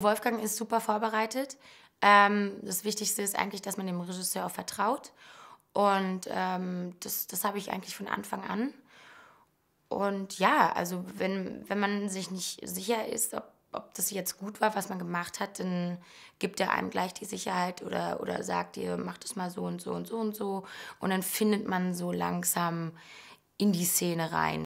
Wolfgang ist super vorbereitet. Ähm, das Wichtigste ist eigentlich, dass man dem Regisseur auch vertraut. Und ähm, das, das habe ich eigentlich von Anfang an. Und ja, also wenn, wenn man sich nicht sicher ist, ob, ob das jetzt gut war, was man gemacht hat, dann gibt er einem gleich die Sicherheit oder, oder sagt ihr, macht es mal so und so und so und so. Und dann findet man so langsam in die Szene rein.